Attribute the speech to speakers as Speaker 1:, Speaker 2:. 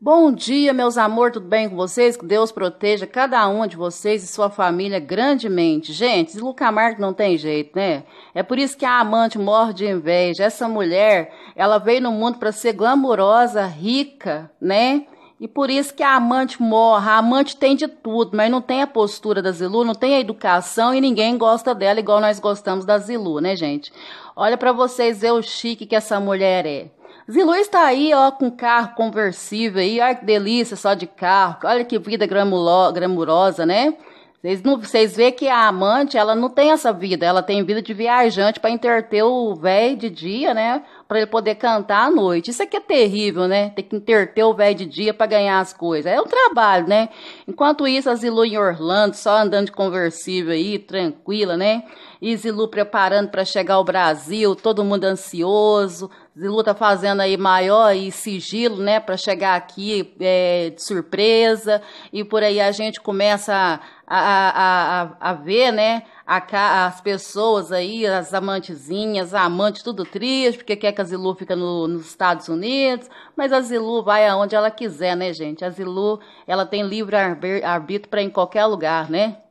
Speaker 1: Bom dia, meus amor, tudo bem com vocês? Que Deus proteja cada um de vocês e sua família grandemente. Gente, Zilu Camargo não tem jeito, né? É por isso que a amante morre de inveja. Essa mulher, ela veio no mundo para ser glamourosa, rica, né? E por isso que a amante morre. A amante tem de tudo, mas não tem a postura da Zilu, não tem a educação e ninguém gosta dela igual nós gostamos da Zilu, né, gente? Olha para vocês ver o chique que essa mulher é. Zilu está aí, ó, com carro conversível aí. Olha que delícia só de carro. Olha que vida gramulo, gramurosa, né? Vocês, não, vocês veem que a amante, ela não tem essa vida. Ela tem vida de viajante para interter o velho de dia, né? para ele poder cantar à noite. Isso aqui é terrível, né? Ter que interter o velho de dia para ganhar as coisas. É um trabalho, né? Enquanto isso, a Zilu em Orlando, só andando de conversível aí, tranquila, né? E Zilu preparando para chegar ao Brasil, todo mundo ansioso. Zilu tá fazendo aí maior e sigilo, né, para chegar aqui é, de surpresa. E por aí a gente começa a, a, a, a ver, né? a, as pessoas aí, as amantezinhas, a amante, tudo triste, porque quer que a Zilu fica no, nos Estados Unidos, mas a Zilu vai aonde ela quiser, né, gente? A Zilu, ela tem livre arbítrio para ir em qualquer lugar, né?